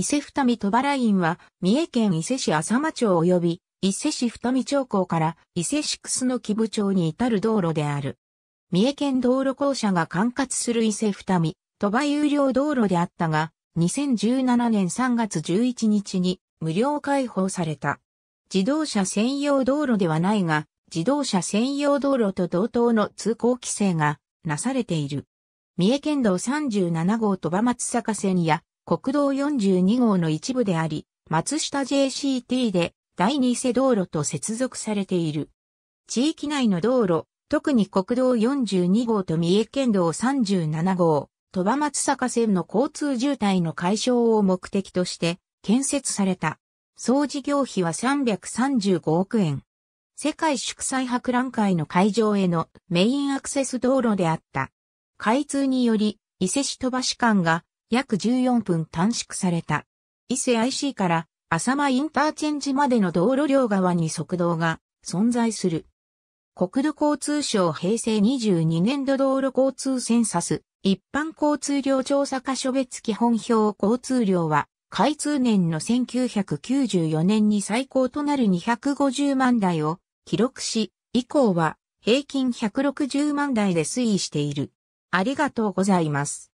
伊勢二見鳥原院は、三重県伊勢市浅間町及び、伊勢市二見町港から伊勢市楠木部町に至る道路である。三重県道路公社が管轄する伊勢二見、戸場有料道路であったが、2017年3月11日に無料開放された。自動車専用道路ではないが、自動車専用道路と同等の通行規制がなされている。三重県道37号戸場松坂線や国道42号の一部であり、松下 JCT で第二世道路と接続されている。地域内の道路、特に国道42号と三重県道37号、鳥羽松坂線の交通渋滞の解消を目的として建設された。総事業費は335億円。世界祝祭博覧会の会場へのメインアクセス道路であった。開通により、伊勢市鳥羽市間が約14分短縮された。伊勢 IC から浅間インターチェンジまでの道路両側に速道が存在する。国土交通省平成22年度道路交通センサス、一般交通量調査箇所別基本表交通量は、開通年の1994年に最高となる250万台を記録し、以降は平均160万台で推移している。ありがとうございます。